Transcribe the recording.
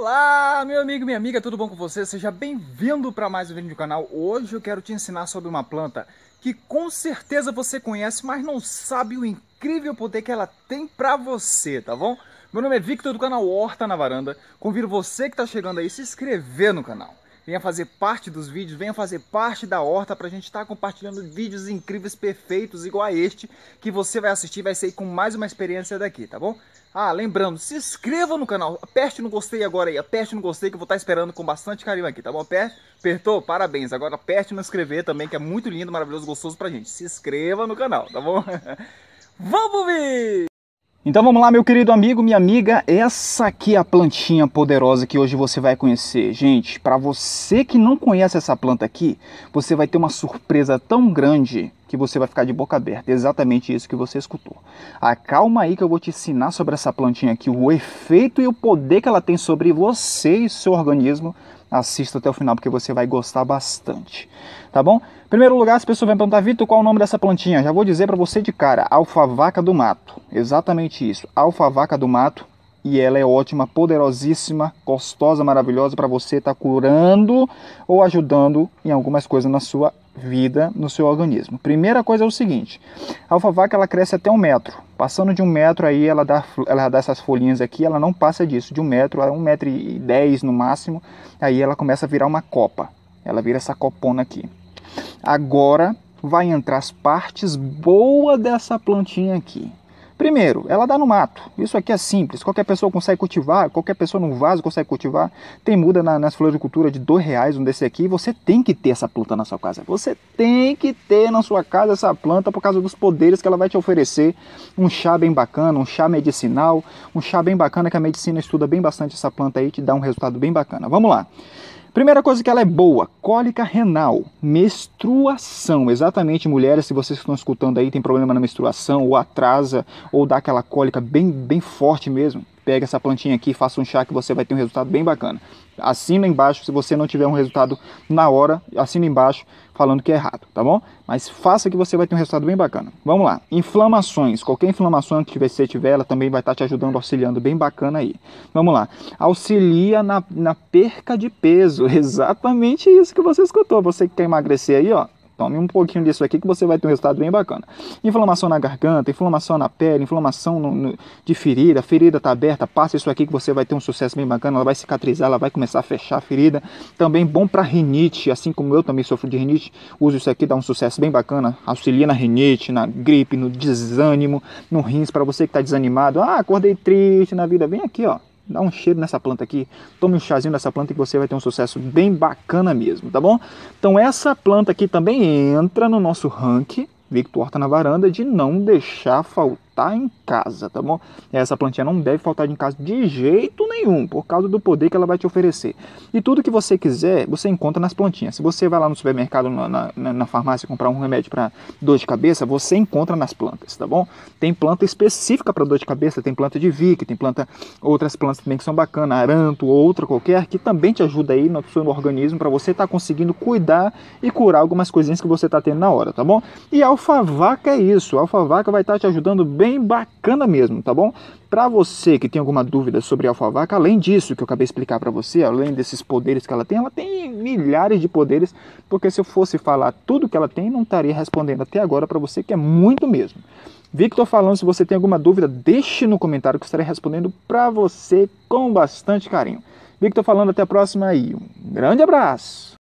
Olá, meu amigo e minha amiga, tudo bom com você? Seja bem-vindo para mais um vídeo do canal. Hoje eu quero te ensinar sobre uma planta que com certeza você conhece, mas não sabe o incrível poder que ela tem para você, tá bom? Meu nome é Victor do canal Horta na Varanda. Convido você que está chegando aí se inscrever no canal venha fazer parte dos vídeos, venha fazer parte da horta para a gente estar tá compartilhando vídeos incríveis, perfeitos, igual a este, que você vai assistir, vai sair com mais uma experiência daqui, tá bom? Ah, lembrando, se inscreva no canal, aperte no gostei agora aí, aperte no gostei que eu vou estar tá esperando com bastante carinho aqui, tá bom? Aperte, apertou? Parabéns, agora aperte no inscrever também, que é muito lindo, maravilhoso, gostoso pra gente. Se inscreva no canal, tá bom? Vamos ver! Então vamos lá, meu querido amigo, minha amiga, essa aqui é a plantinha poderosa que hoje você vai conhecer. Gente, para você que não conhece essa planta aqui, você vai ter uma surpresa tão grande que você vai ficar de boca aberta. exatamente isso que você escutou. Acalma ah, aí que eu vou te ensinar sobre essa plantinha aqui, o efeito e o poder que ela tem sobre você e seu organismo. Assista até o final porque você vai gostar bastante, tá bom? Em primeiro lugar, as pessoas vão perguntar, Vitor, qual é o nome dessa plantinha? Já vou dizer para você de cara, alfavaca do mato. Exatamente isso, alfavaca do mato. E ela é ótima, poderosíssima, gostosa, maravilhosa para você estar tá curando ou ajudando em algumas coisas na sua vida no seu organismo. Primeira coisa é o seguinte: a alfavaca ela cresce até um metro. Passando de um metro aí ela dá, ela dá essas folhinhas aqui, ela não passa disso, de um metro a um metro e dez no máximo, aí ela começa a virar uma copa. Ela vira essa copona aqui. Agora vai entrar as partes boas dessa plantinha aqui. Primeiro, ela dá no mato. Isso aqui é simples. Qualquer pessoa consegue cultivar, qualquer pessoa num vaso consegue cultivar. Tem muda na, nas floricultura de dois reais um desse aqui. Você tem que ter essa planta na sua casa. Você tem que ter na sua casa essa planta por causa dos poderes que ela vai te oferecer. Um chá bem bacana, um chá medicinal, um chá bem bacana que a medicina estuda bem bastante essa planta aí, te dá um resultado bem bacana. Vamos lá. Primeira coisa que ela é boa, cólica renal, menstruação. Exatamente, mulheres, se vocês estão escutando aí, tem problema na menstruação, ou atrasa, ou dá aquela cólica bem, bem forte mesmo pega essa plantinha aqui, faça um chá que você vai ter um resultado bem bacana. Assina embaixo, se você não tiver um resultado na hora, assina embaixo falando que é errado, tá bom? Mas faça que você vai ter um resultado bem bacana. Vamos lá, inflamações, qualquer inflamação que você tiver, ela também vai estar te ajudando, auxiliando, bem bacana aí. Vamos lá, auxilia na, na perca de peso, exatamente isso que você escutou, você que quer emagrecer aí, ó, Tome um pouquinho disso aqui que você vai ter um resultado bem bacana. Inflamação na garganta, inflamação na pele, inflamação no, no, de ferida, a ferida está aberta, passa isso aqui que você vai ter um sucesso bem bacana, ela vai cicatrizar, ela vai começar a fechar a ferida. Também bom para rinite, assim como eu também sofro de rinite, uso isso aqui, dá um sucesso bem bacana, auxilia na rinite, na gripe, no desânimo, no rins, para você que está desanimado, ah, acordei triste na vida, vem aqui, ó dá um cheiro nessa planta aqui, tome um chazinho dessa planta que você vai ter um sucesso bem bacana mesmo, tá bom? Então essa planta aqui também entra no nosso ranking Victor Horta na varanda de não deixar faltar faltar tá em casa, tá bom? Essa plantinha não deve faltar em casa de jeito nenhum, por causa do poder que ela vai te oferecer. E tudo que você quiser, você encontra nas plantinhas. Se você vai lá no supermercado, na, na, na farmácia, comprar um remédio para dor de cabeça, você encontra nas plantas, tá bom? Tem planta específica para dor de cabeça, tem planta de Vic, tem planta, outras plantas também que são bacanas, aranto, outra qualquer, que também te ajuda aí no seu organismo para você estar tá conseguindo cuidar e curar algumas coisinhas que você está tendo na hora, tá bom? E alfavaca é isso, alfavaca vai estar tá te ajudando bem bem bacana mesmo, tá bom? Para você que tem alguma dúvida sobre a alfavaca, além disso que eu acabei de explicar para você, além desses poderes que ela tem, ela tem milhares de poderes, porque se eu fosse falar tudo que ela tem, não estaria respondendo até agora para você, que é muito mesmo. Victor falando, se você tem alguma dúvida, deixe no comentário que eu estarei respondendo para você com bastante carinho. Victor falando, até a próxima e um grande abraço!